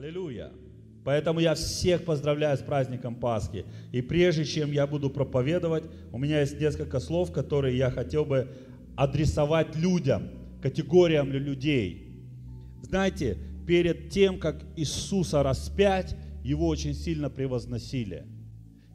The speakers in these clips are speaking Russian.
Аллилуйя! Поэтому я всех поздравляю с праздником Пасхи. И прежде чем я буду проповедовать, у меня есть несколько слов, которые я хотел бы адресовать людям, категориям людей. Знаете, перед тем, как Иисуса распять, его очень сильно превозносили.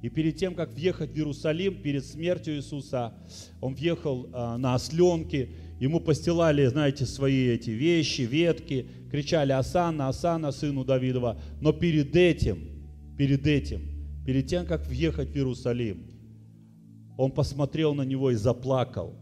И перед тем, как въехать в Иерусалим, перед смертью Иисуса, он въехал а, на осленке, ему постилали, знаете, свои эти вещи, ветки, кричали «Асана, Асана, сыну Давидова». Но перед этим, перед этим, перед тем, как въехать в Иерусалим, он посмотрел на него и заплакал.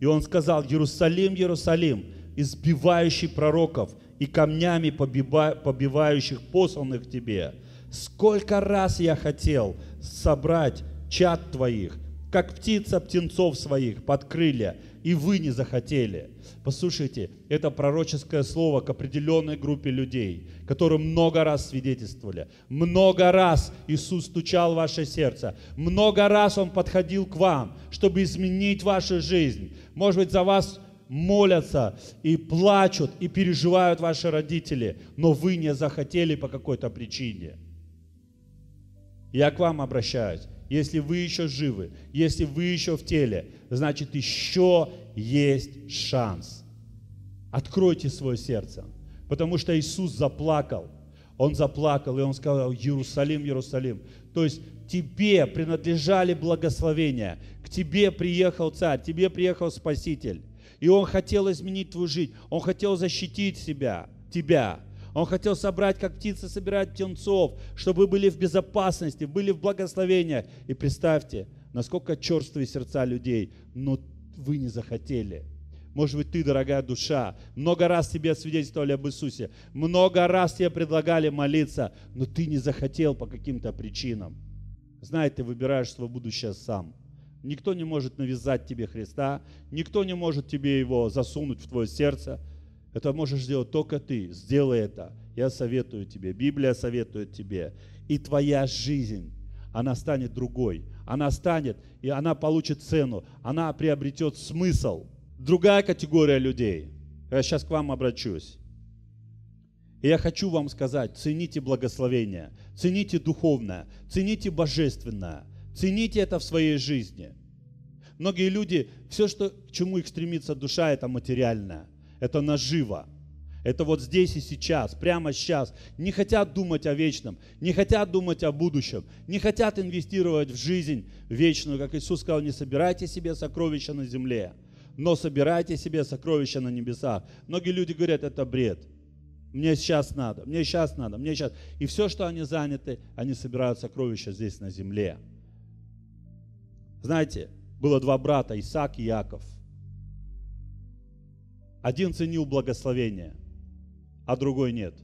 И он сказал, «Иерусалим, Иерусалим, избивающий пророков и камнями побивающих посланных тебе, сколько раз я хотел собрать чад твоих, как птица птенцов своих под крылья, и вы не захотели. Послушайте, это пророческое слово к определенной группе людей, которые много раз свидетельствовали. Много раз Иисус стучал в ваше сердце. Много раз Он подходил к вам, чтобы изменить вашу жизнь. Может быть, за вас молятся и плачут и переживают ваши родители, но вы не захотели по какой-то причине. Я к вам обращаюсь. Если вы еще живы, если вы еще в теле, значит еще есть шанс. Откройте свое сердце, потому что Иисус заплакал. Он заплакал, и он сказал, Иерусалим, Иерусалим. То есть тебе принадлежали благословения, к тебе приехал царь, тебе приехал Спаситель. И он хотел изменить твою жизнь, он хотел защитить себя, тебя. Он хотел собрать, как птицы собирают птенцов, чтобы вы были в безопасности, были в благословениях. И представьте, насколько черствые сердца людей, но вы не захотели. Может быть, ты, дорогая душа, много раз тебе свидетельствовали об Иисусе, много раз тебе предлагали молиться, но ты не захотел по каким-то причинам. Знай, ты выбираешь свое будущее сам. Никто не может навязать тебе Христа, никто не может тебе его засунуть в твое сердце. Это можешь сделать только ты. Сделай это. Я советую тебе. Библия советует тебе. И твоя жизнь она станет другой. Она станет, и она получит цену, она приобретет смысл. Другая категория людей. Я сейчас к вам обращусь. И я хочу вам сказать, цените благословение, цените духовное, цените божественное, цените это в своей жизни. Многие люди, все, что, к чему их стремится душа, это материальное, это наживо – это вот здесь и сейчас, прямо сейчас. Не хотят думать о вечном, не хотят думать о будущем, не хотят инвестировать в жизнь вечную. Как Иисус сказал, не собирайте себе сокровища на земле, но собирайте себе сокровища на небесах. Многие люди говорят, это бред. Мне сейчас надо, мне сейчас надо, мне сейчас. И все, что они заняты, они собирают сокровища здесь на земле. Знаете, было два брата, Исаак и Яков. Один ценил благословение, а другой нет.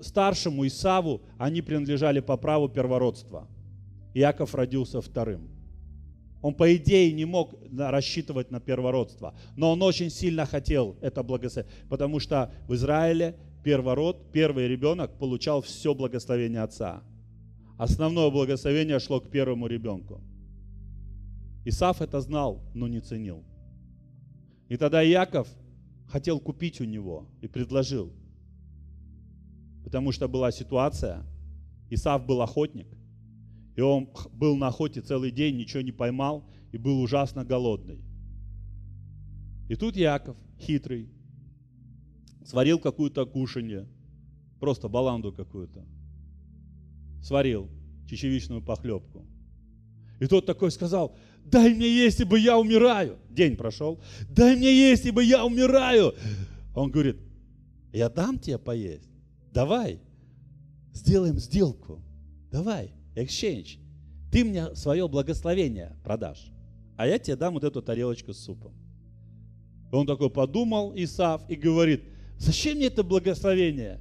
Старшему Исаву они принадлежали по праву первородства. Иаков родился вторым. Он, по идее, не мог рассчитывать на первородство, но он очень сильно хотел это благословение, потому что в Израиле первород, первый ребенок получал все благословение отца. Основное благословение шло к первому ребенку. Исаф это знал, но не ценил. И тогда Яков хотел купить у него и предложил. Потому что была ситуация, Исав был охотник, и он был на охоте целый день, ничего не поймал и был ужасно голодный. И тут Яков, хитрый, сварил какую-то кушанье, просто баланду какую-то, сварил чечевичную похлебку. И тот такой сказал, дай мне есть, ибо я умираю. День прошел. Дай мне есть, ибо я умираю. Он говорит, я дам тебе поесть. Давай, сделаем сделку. Давай, exchange. Ты мне свое благословение продашь, а я тебе дам вот эту тарелочку с супом. Он такой подумал, Исаф, и говорит, зачем мне это благословение?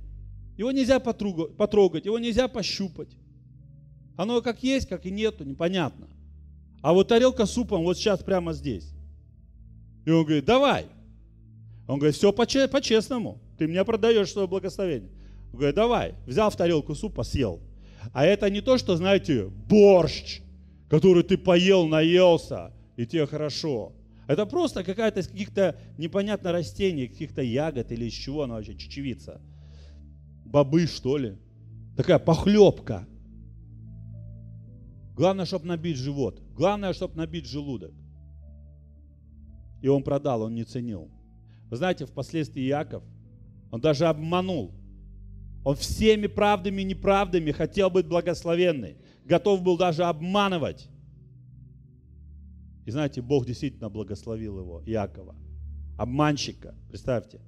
Его нельзя потрогать, его нельзя пощупать. Оно как есть, как и нету, непонятно. А вот тарелка с супом вот сейчас прямо здесь. И он говорит, давай. Он говорит, все по-честному. Ты меня продаешь свое благословение. Он говорит, давай. Взял в тарелку супа, съел. А это не то, что, знаете, борщ, который ты поел, наелся, и тебе хорошо. Это просто какая-то из каких-то непонятно растений, каких-то ягод или из чего она вообще, чечевица. Бобы, что ли. Такая похлебка. Главное, чтобы набить живот. Главное, чтобы набить желудок. И он продал, он не ценил. Вы знаете, впоследствии Иаков, он даже обманул. Он всеми правдами и неправдами хотел быть благословенный. Готов был даже обманывать. И знаете, Бог действительно благословил его, Иакова. Обманщика, представьте.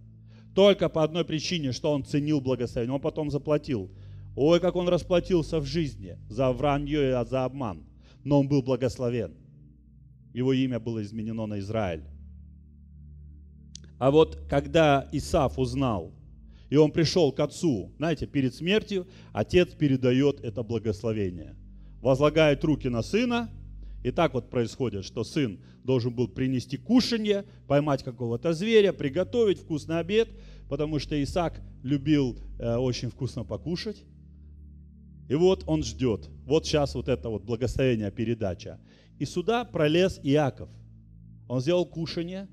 Только по одной причине, что он ценил благословение. Он потом заплатил Ой, как он расплатился в жизни за вранье и за обман. Но он был благословен. Его имя было изменено на Израиль. А вот когда Исаф узнал, и он пришел к отцу, знаете, перед смертью отец передает это благословение. Возлагает руки на сына, и так вот происходит, что сын должен был принести кушанье, поймать какого-то зверя, приготовить вкусный обед, потому что Исаак любил э, очень вкусно покушать. И вот он ждет. Вот сейчас вот это вот благословение, передача. И сюда пролез Иаков. Он сделал кушание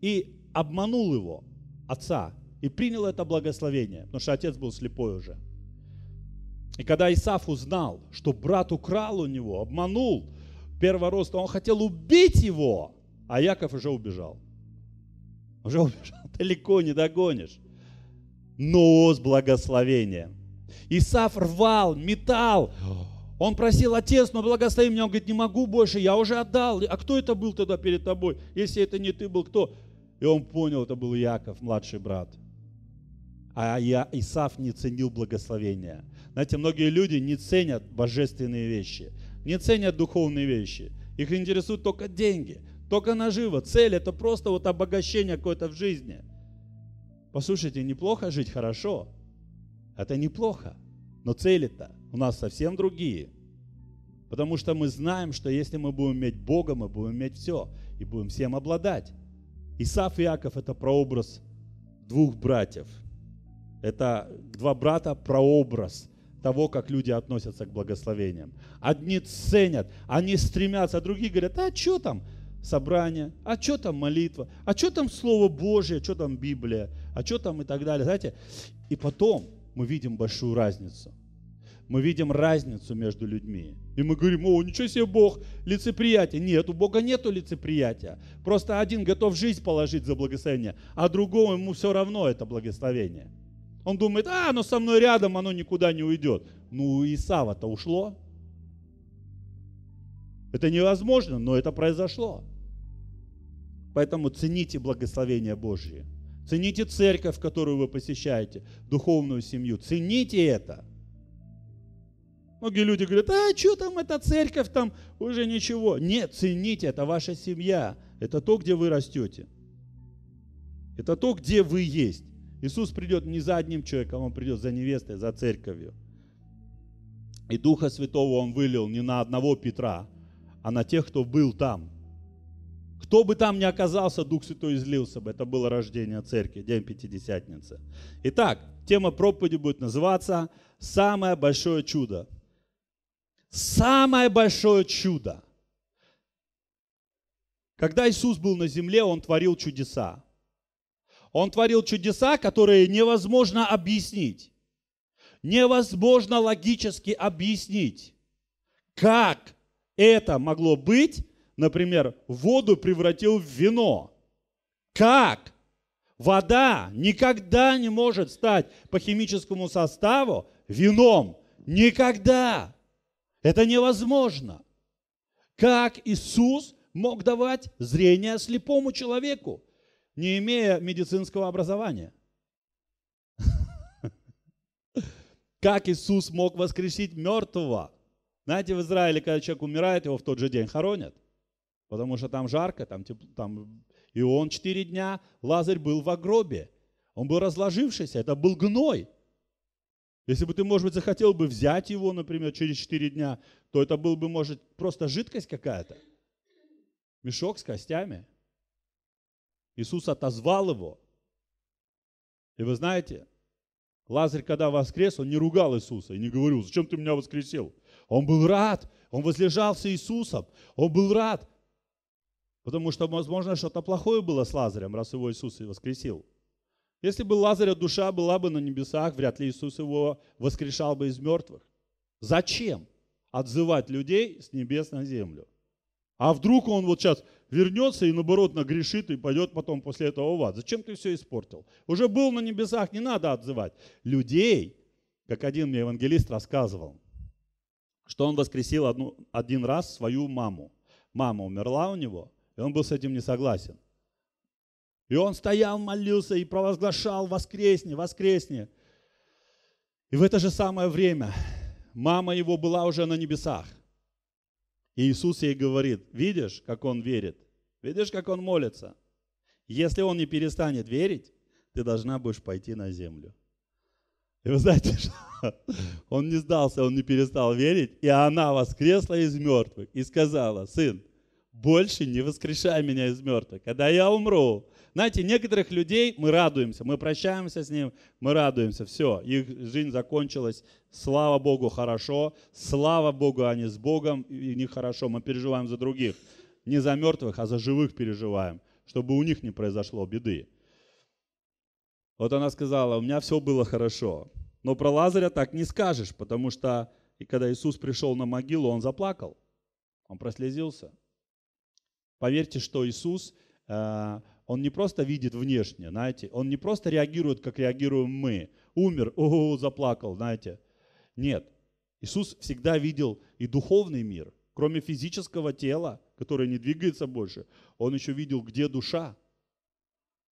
и обманул его, отца, и принял это благословение, потому что отец был слепой уже. И когда Исаф узнал, что брат украл у него, обманул первороста, он хотел убить его, а Яков уже убежал. Уже убежал, далеко не догонишь. Но с благословением. Исаф рвал, металл. Он просил, отец, ну благослови меня. Он говорит, не могу больше, я уже отдал. А кто это был тогда перед тобой? Если это не ты был, кто? И он понял, это был Яков, младший брат. А я, Исаф не ценил благословения. Знаете, многие люди не ценят божественные вещи, не ценят духовные вещи. Их интересуют только деньги, только наживо. Цель – это просто вот обогащение какое-то в жизни. Послушайте, неплохо жить хорошо – это неплохо, но цели-то у нас совсем другие. Потому что мы знаем, что если мы будем иметь Бога, мы будем иметь все и будем всем обладать. Исаф и Иаков – это прообраз двух братьев. Это два брата – прообраз того, как люди относятся к благословениям. Одни ценят, они стремятся, а другие говорят, а что там собрание, а что там молитва, а что там Слово Божие, а что там Библия, а что там и так далее. Знаете, и потом – мы видим большую разницу. Мы видим разницу между людьми. И мы говорим, о, ничего себе Бог, лицеприятие. Нет, у Бога нету лицеприятия. Просто один готов жизнь положить за благословение, а другому ему все равно это благословение. Он думает, а, оно со мной рядом, оно никуда не уйдет. Ну, у Исава-то ушло. Это невозможно, но это произошло. Поэтому цените благословения Божьи. Цените церковь, которую вы посещаете, духовную семью. Цените это. Многие люди говорят, а что там эта церковь, там уже ничего. Нет, цените, это ваша семья. Это то, где вы растете. Это то, где вы есть. Иисус придет не за одним человеком, Он придет за невестой, за церковью. И Духа Святого Он вылил не на одного Петра, а на тех, кто был там. Кто бы там ни оказался, Дух Святой излился бы. Это было рождение церкви, День Пятидесятницы. Итак, тема проповеди будет называться «Самое большое чудо». Самое большое чудо. Когда Иисус был на земле, Он творил чудеса. Он творил чудеса, которые невозможно объяснить. Невозможно логически объяснить, как это могло быть например, воду превратил в вино. Как? Вода никогда не может стать по химическому составу вином. Никогда. Это невозможно. Как Иисус мог давать зрение слепому человеку, не имея медицинского образования? Как Иисус мог воскресить мертвого? Знаете, в Израиле, когда человек умирает, его в тот же день хоронят потому что там жарко, там тепло, там... И он четыре дня, Лазарь был в гробе. Он был разложившийся, это был гной. Если бы ты, может быть, захотел бы взять его, например, через четыре дня, то это был бы, может, просто жидкость какая-то. Мешок с костями. Иисус отозвал его. И вы знаете, Лазарь, когда воскрес, он не ругал Иисуса и не говорил, зачем ты меня воскресил? Он был рад, он возлежал с Иисусом, он был рад. Потому что, возможно, что-то плохое было с Лазарем, раз его Иисус и воскресил. Если бы Лазаря душа была бы на небесах, вряд ли Иисус его воскрешал бы из мертвых. Зачем отзывать людей с небес на землю? А вдруг он вот сейчас вернется и наоборот нагрешит и пойдет потом после этого в ад? Зачем ты все испортил? Уже был на небесах, не надо отзывать. Людей, как один мне евангелист рассказывал, что он воскресил одну, один раз свою маму. Мама умерла у него – и он был с этим не согласен. И он стоял, молился и провозглашал «Воскресни! Воскресни!» И в это же самое время мама его была уже на небесах. И Иисус ей говорит, видишь, как он верит, видишь, как он молится. Если он не перестанет верить, ты должна будешь пойти на землю. И вы знаете, что он не сдался, он не перестал верить, и она воскресла из мертвых и сказала, сын, больше не воскрешай меня из мертвых, когда я умру. Знаете, некоторых людей мы радуемся, мы прощаемся с ним, мы радуемся, все, их жизнь закончилась, слава Богу, хорошо, слава Богу, они с Богом, и хорошо. мы переживаем за других, не за мертвых, а за живых переживаем, чтобы у них не произошло беды. Вот она сказала, у меня все было хорошо, но про Лазаря так не скажешь, потому что и когда Иисус пришел на могилу, он заплакал, он прослезился – Поверьте, что Иисус, э, он не просто видит внешне, знаете, он не просто реагирует, как реагируем мы. Умер, о, заплакал, знаете. Нет, Иисус всегда видел и духовный мир, кроме физического тела, которое не двигается больше, он еще видел, где душа.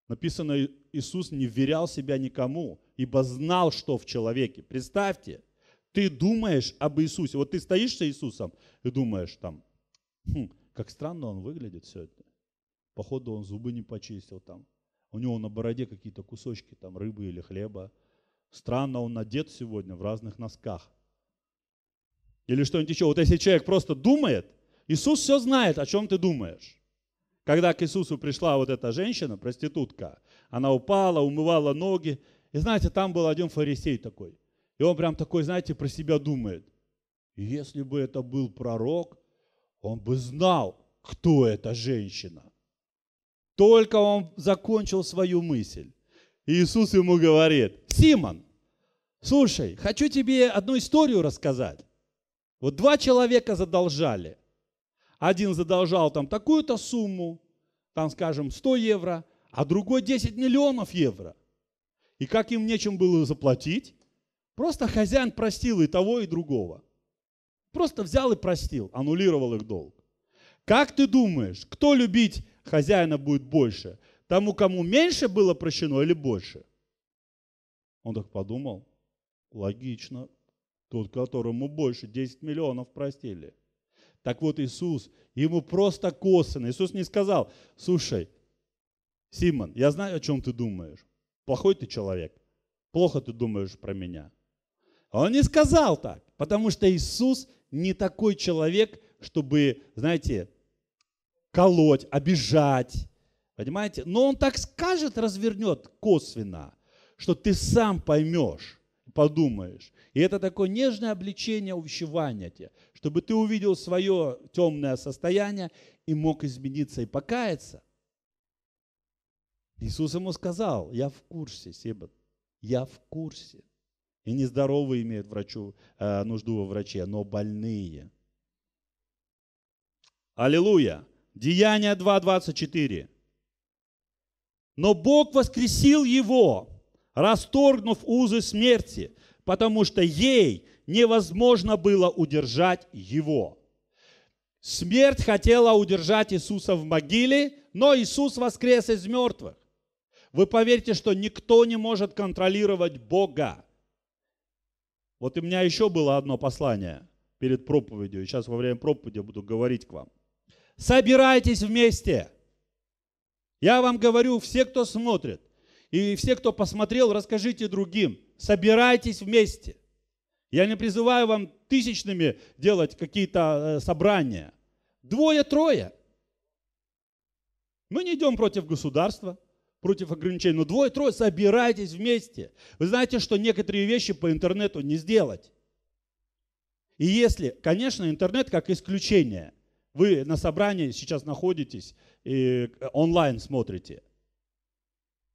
Написано, Иисус не вверял себя никому, ибо знал, что в человеке. Представьте, ты думаешь об Иисусе. Вот ты стоишь с Иисусом и думаешь там, хм, как странно он выглядит сегодня. Походу он зубы не почистил там. У него на бороде какие-то кусочки там рыбы или хлеба. Странно он одет сегодня в разных носках. Или что-нибудь еще. Вот если человек просто думает, Иисус все знает, о чем ты думаешь. Когда к Иисусу пришла вот эта женщина, проститутка, она упала, умывала ноги. И знаете, там был один фарисей такой. И он прям такой, знаете, про себя думает. Если бы это был пророк, он бы знал, кто эта женщина. Только он закончил свою мысль. И Иисус ему говорит, Симон, слушай, хочу тебе одну историю рассказать. Вот два человека задолжали. Один задолжал там такую-то сумму, там, скажем, 100 евро, а другой 10 миллионов евро. И как им нечем было заплатить, просто хозяин простил и того, и другого. Просто взял и простил, аннулировал их долг. Как ты думаешь, кто любить хозяина будет больше? Тому, кому меньше было прощено или больше? Он так подумал, логично, тот, которому больше, 10 миллионов простили. Так вот Иисус, ему просто косвенно. Иисус не сказал, слушай, Симон, я знаю, о чем ты думаешь. Плохой ты человек. Плохо ты думаешь про меня. Он не сказал так, потому что Иисус не такой человек, чтобы, знаете, колоть, обижать. Понимаете? Но он так скажет, развернет косвенно, что ты сам поймешь, подумаешь. И это такое нежное обличение увещевание тебе, чтобы ты увидел свое темное состояние и мог измениться и покаяться. Иисус ему сказал, я в курсе, Себа, я в курсе. И не здоровые имеют врачу, э, нужду во враче, но больные. Аллилуйя. Деяния 2.24. Но Бог воскресил его, расторгнув узы смерти, потому что ей невозможно было удержать его. Смерть хотела удержать Иисуса в могиле, но Иисус воскрес из мертвых. Вы поверьте, что никто не может контролировать Бога. Вот у меня еще было одно послание перед проповедью. Сейчас во время проповеди буду говорить к вам. Собирайтесь вместе. Я вам говорю, все, кто смотрит, и все, кто посмотрел, расскажите другим. Собирайтесь вместе. Я не призываю вам тысячными делать какие-то э, собрания. Двое-трое. Мы не идем против государства против ограничений. Но двое-трое собирайтесь вместе. Вы знаете, что некоторые вещи по интернету не сделать. И если, конечно, интернет как исключение. Вы на собрании сейчас находитесь и онлайн смотрите.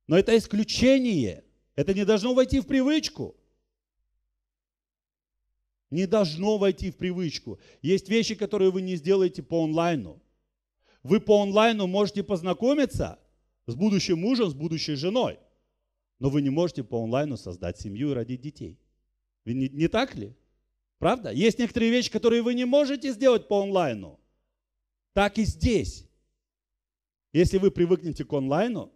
Но это исключение. Это не должно войти в привычку. Не должно войти в привычку. Есть вещи, которые вы не сделаете по онлайну. Вы по онлайну можете познакомиться – с будущим мужем, с будущей женой. Но вы не можете по онлайну создать семью и родить детей. не, не так ли? Правда? Есть некоторые вещи, которые вы не можете сделать по онлайну. Так и здесь. Если вы привыкнете к онлайну,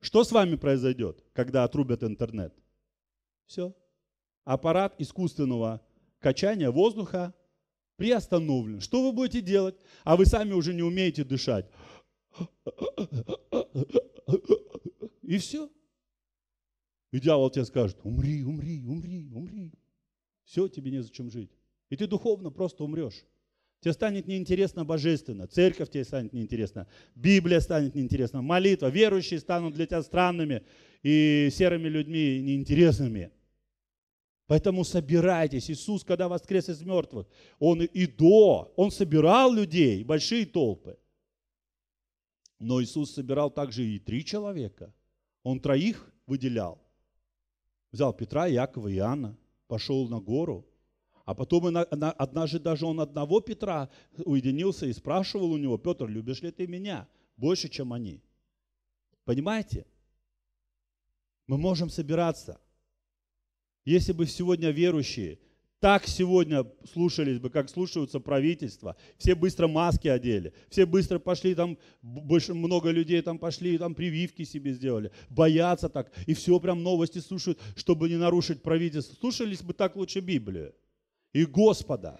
что с вами произойдет, когда отрубят интернет? Все. Аппарат искусственного качания воздуха приостановлен. Что вы будете делать? А вы сами уже не умеете дышать. И все. И дьявол тебе скажет, умри, умри, умри, умри. Все, тебе незачем жить. И ты духовно просто умрешь. Тебе станет неинтересно божественно, церковь тебе станет неинтересна, Библия станет неинтересна, молитва, верующие станут для тебя странными и серыми людьми неинтересными. Поэтому собирайтесь. Иисус, когда воскрес из мертвых, Он и до, Он собирал людей, большие толпы. Но Иисус собирал также и три человека. Он троих выделял. Взял Петра, Якова и Иоанна, пошел на гору. А потом однажды даже он одного Петра уединился и спрашивал у него, Петр, любишь ли ты меня больше, чем они? Понимаете? Мы можем собираться. Если бы сегодня верующие – так сегодня слушались бы, как слушаются правительства. Все быстро маски одели, все быстро пошли, там больше много людей там пошли, там прививки себе сделали, боятся так, и все прям новости слушают, чтобы не нарушить правительство. Слушались бы так лучше Библию и Господа.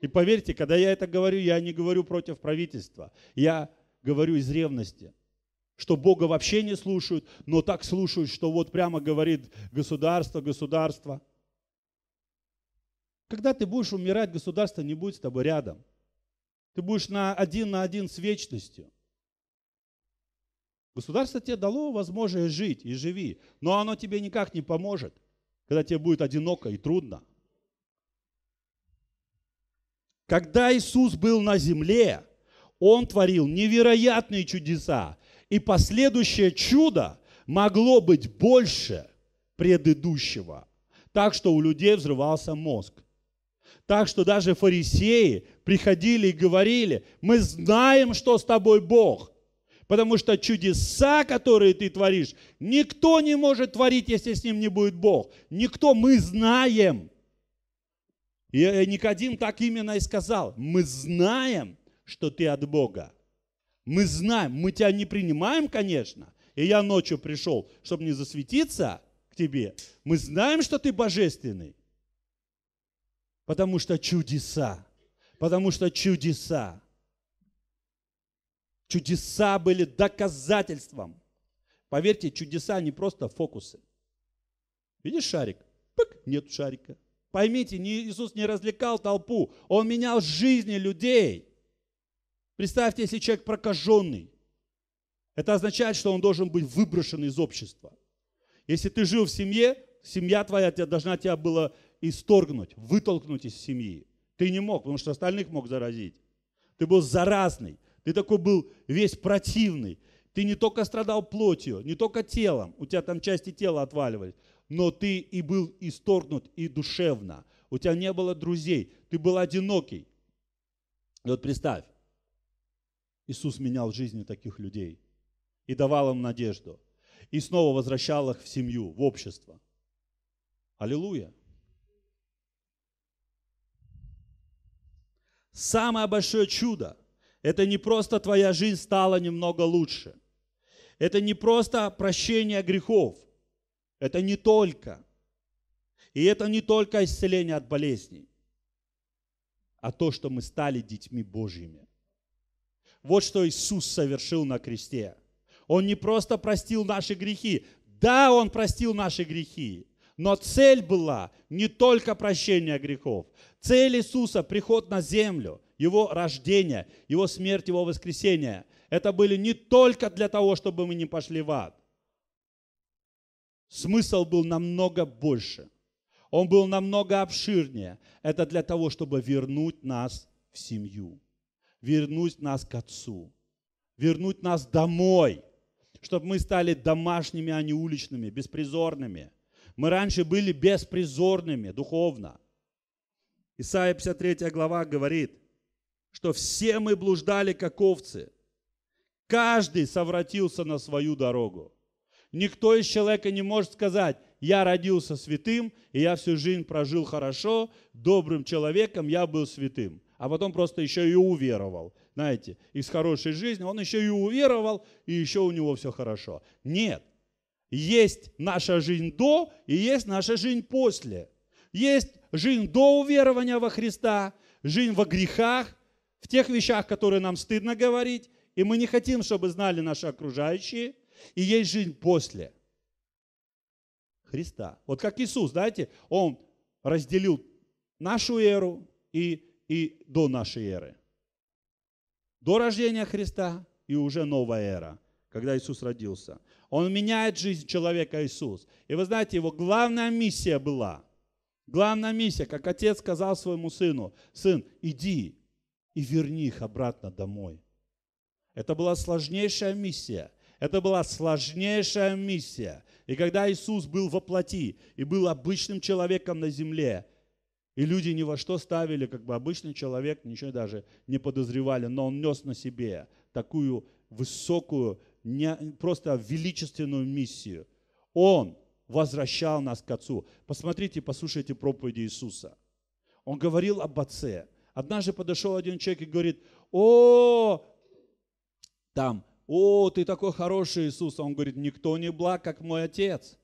И поверьте, когда я это говорю, я не говорю против правительства, я говорю из ревности что Бога вообще не слушают, но так слушают, что вот прямо говорит государство, государство – когда ты будешь умирать, государство не будет с тобой рядом. Ты будешь на один на один с вечностью. Государство тебе дало возможность жить и живи, но оно тебе никак не поможет, когда тебе будет одиноко и трудно. Когда Иисус был на земле, Он творил невероятные чудеса, и последующее чудо могло быть больше предыдущего. Так что у людей взрывался мозг. Так что даже фарисеи приходили и говорили, мы знаем, что с тобой Бог, потому что чудеса, которые ты творишь, никто не может творить, если с ним не будет Бог. Никто, мы знаем. И э, Никодим так именно и сказал, мы знаем, что ты от Бога. Мы знаем, мы тебя не принимаем, конечно, и я ночью пришел, чтобы не засветиться к тебе. Мы знаем, что ты божественный, Потому что чудеса. Потому что чудеса. Чудеса были доказательством. Поверьте, чудеса не просто фокусы. Видишь шарик? Пык, нет шарика. Поймите, Иисус не развлекал толпу. Он менял жизни людей. Представьте, если человек прокаженный. Это означает, что он должен быть выброшен из общества. Если ты жил в семье, семья твоя должна тебя была исторгнуть, вытолкнуть из семьи. Ты не мог, потому что остальных мог заразить. Ты был заразный, ты такой был весь противный. Ты не только страдал плотью, не только телом, у тебя там части тела отваливались, но ты и был исторгнут и душевно. У тебя не было друзей, ты был одинокий. И вот представь, Иисус менял жизни таких людей и давал им надежду. И снова возвращал их в семью, в общество. Аллилуйя. Самое большое чудо – это не просто твоя жизнь стала немного лучше. Это не просто прощение грехов. Это не только. И это не только исцеление от болезней, а то, что мы стали детьми Божьими. Вот что Иисус совершил на кресте. Он не просто простил наши грехи. Да, Он простил наши грехи. Но цель была не только прощение грехов. Цель Иисуса – приход на землю, Его рождение, Его смерть, Его воскресение. Это были не только для того, чтобы мы не пошли в ад. Смысл был намного больше. Он был намного обширнее. Это для того, чтобы вернуть нас в семью, вернуть нас к Отцу, вернуть нас домой, чтобы мы стали домашними, а не уличными, беспризорными. Мы раньше были беспризорными духовно – Исайя 53 глава говорит, что все мы блуждали, как овцы. Каждый совратился на свою дорогу. Никто из человека не может сказать, я родился святым, и я всю жизнь прожил хорошо, добрым человеком, я был святым. А потом просто еще и уверовал. Знаете, из хорошей жизни он еще и уверовал, и еще у него все хорошо. Нет. Есть наша жизнь до, и есть наша жизнь после – есть жизнь до уверования во Христа, жизнь во грехах, в тех вещах, которые нам стыдно говорить, и мы не хотим, чтобы знали наши окружающие, и есть жизнь после Христа. Вот как Иисус, знаете, Он разделил нашу эру и, и до нашей эры. До рождения Христа и уже новая эра, когда Иисус родился. Он меняет жизнь человека Иисус. И вы знаете, его главная миссия была – Главная миссия, как отец сказал своему сыну, сын, иди и верни их обратно домой. Это была сложнейшая миссия. Это была сложнейшая миссия. И когда Иисус был во плоти и был обычным человеком на земле, и люди ни во что ставили, как бы обычный человек, ничего даже не подозревали, но он нес на себе такую высокую, не, просто величественную миссию. Он возвращал нас к Отцу. Посмотрите, послушайте проповеди Иисуса. Он говорил об Отце. Однажды подошел один человек и говорит, о, там, о, ты такой хороший Иисус. А он говорит, никто не благ, как мой Отец.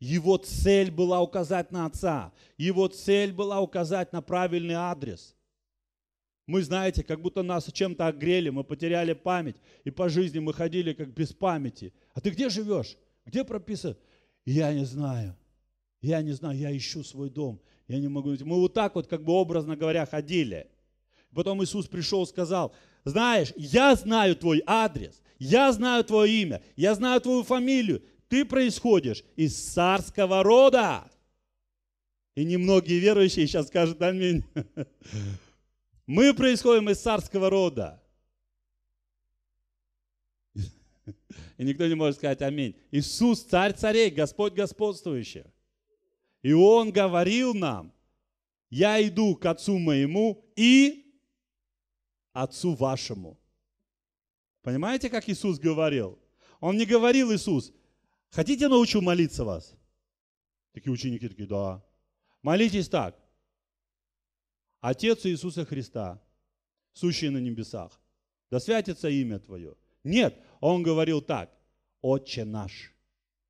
Его цель была указать на Отца. Его цель была указать на правильный адрес. Мы, знаете, как будто нас чем-то огрели, мы потеряли память, и по жизни мы ходили как без памяти. А ты где живешь? Где прописано? Я не знаю. Я не знаю, я ищу свой дом. Я не могу. Мы вот так вот, как бы образно говоря, ходили. Потом Иисус пришел, сказал, знаешь, я знаю твой адрес, я знаю твое имя, я знаю твою фамилию. Ты происходишь из царского рода. И немногие верующие сейчас скажут аминь. Мы происходим из царского рода. И никто не может сказать аминь. Иисус царь царей, Господь господствующий. И Он говорил нам, я иду к Отцу моему и Отцу вашему. Понимаете, как Иисус говорил? Он не говорил Иисус, хотите научу молиться вас? Такие ученики такие, да. Молитесь так. Отец Иисуса Христа, сущий на небесах, да святится имя Твое. Нет, он говорил так, «Отче наш».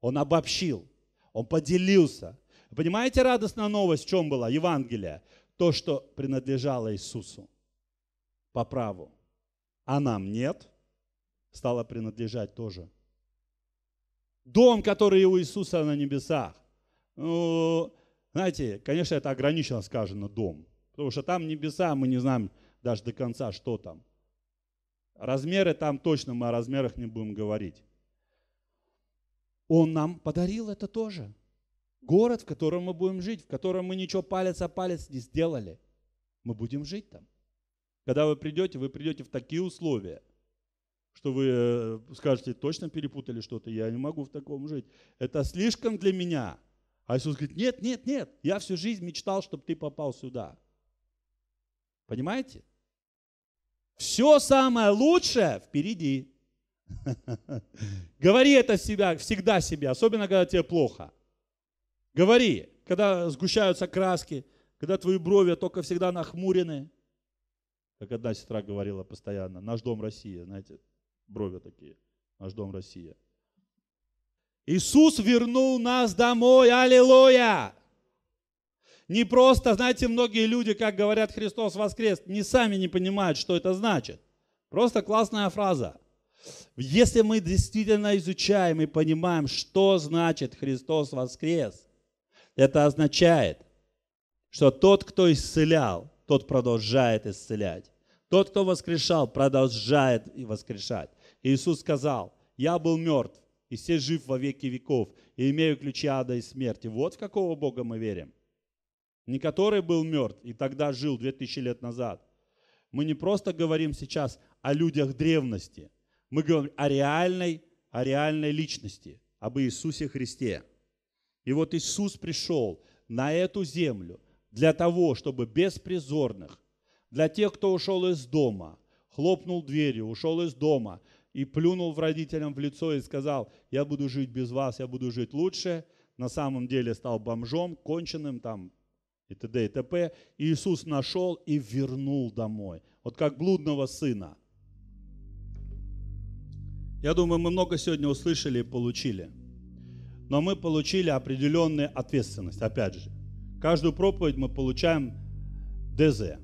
Он обобщил, он поделился. Понимаете, радостная новость в чем была? Евангелие. То, что принадлежало Иисусу по праву, а нам нет, стало принадлежать тоже. Дом, который у Иисуса на небесах. Ну, знаете, конечно, это ограниченно сказано дом, потому что там небеса, мы не знаем даже до конца, что там. Размеры там точно мы о размерах не будем говорить. Он нам подарил это тоже. Город, в котором мы будем жить, в котором мы ничего палец о палец не сделали. Мы будем жить там. Когда вы придете, вы придете в такие условия, что вы э, скажете, точно перепутали что-то, я не могу в таком жить. Это слишком для меня. А Иисус говорит, нет, нет, нет, я всю жизнь мечтал, чтобы ты попал сюда. Понимаете? Все самое лучшее впереди. Говори это себя, всегда себе, особенно когда тебе плохо. Говори, когда сгущаются краски, когда твои брови только всегда нахмурены. Как одна сестра говорила постоянно, наш дом Россия, знаете, брови такие, наш дом Россия. Иисус вернул нас домой, аллилуйя! Не просто, знаете, многие люди, как говорят, Христос воскрес, не сами не понимают, что это значит. Просто классная фраза. Если мы действительно изучаем и понимаем, что значит Христос воскрес, это означает, что тот, кто исцелял, тот продолжает исцелять. Тот, кто воскрешал, продолжает и воскрешать. Иисус сказал, я был мертв, и все жив во веки веков, и имею ключи ада и смерти. Вот в какого Бога мы верим не который был мертв и тогда жил 2000 лет назад. Мы не просто говорим сейчас о людях древности, мы говорим о реальной, о реальной личности, об Иисусе Христе. И вот Иисус пришел на эту землю для того, чтобы беспризорных, для тех, кто ушел из дома, хлопнул дверью, ушел из дома и плюнул в родителям в лицо и сказал, я буду жить без вас, я буду жить лучше, на самом деле стал бомжом, конченным там, и т.д. и т.п. Иисус нашел и вернул домой. Вот как блудного сына. Я думаю, мы много сегодня услышали и получили. Но мы получили определенную ответственность, опять же. Каждую проповедь мы получаем ДЗ.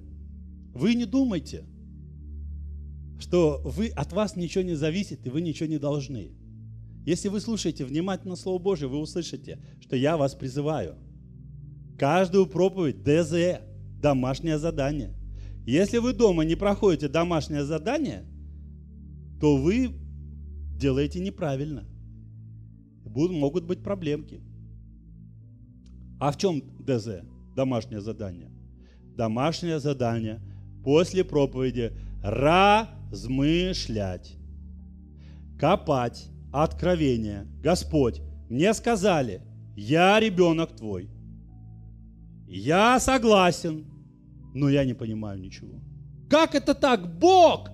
Вы не думайте, что вы, от вас ничего не зависит и вы ничего не должны. Если вы слушаете внимательно Слово Божие, вы услышите, что я вас призываю – Каждую проповедь ДЗ, домашнее задание. Если вы дома не проходите домашнее задание, то вы делаете неправильно. Будут, могут быть проблемки. А в чем ДЗ, домашнее задание? Домашнее задание после проповеди размышлять, копать, откровение. Господь, мне сказали, я ребенок твой – я согласен, но я не понимаю ничего. Как это так? Бог!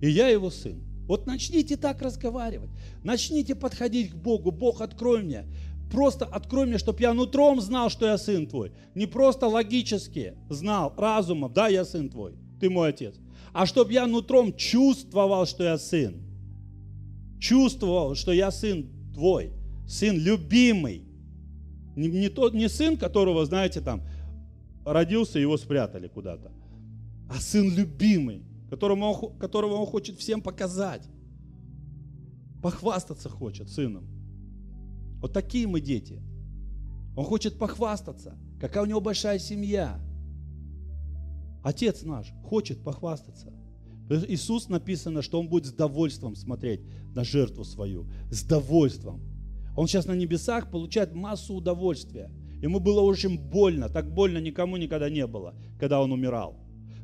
И я его сын. Вот начните так разговаривать. Начните подходить к Богу. Бог, открой мне. Просто открой мне, чтобы я нутром знал, что я сын твой. Не просто логически знал, разумом, да, я сын твой, ты мой отец. А чтобы я нутром чувствовал, что я сын. Чувствовал, что я сын твой, сын любимый. Не, не, тот, не сын, которого, знаете, там, родился, его спрятали куда-то. А сын любимый, которому он, которого он хочет всем показать. Похвастаться хочет сыном. Вот такие мы дети. Он хочет похвастаться, какая у него большая семья. Отец наш хочет похвастаться. Иисус написано, что Он будет с довольством смотреть на жертву свою. С довольством. Он сейчас на небесах получает массу удовольствия. Ему было очень больно, так больно никому никогда не было, когда он умирал.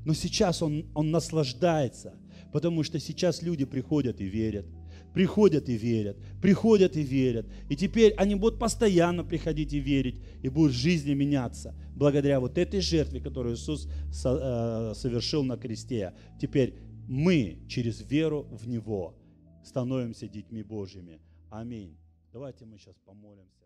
Но сейчас он, он наслаждается, потому что сейчас люди приходят и верят, приходят и верят, приходят и верят. И теперь они будут постоянно приходить и верить, и будут жизни меняться благодаря вот этой жертве, которую Иисус э, совершил на кресте. Теперь мы через веру в Него становимся детьми Божьими. Аминь. Давайте мы сейчас помолимся.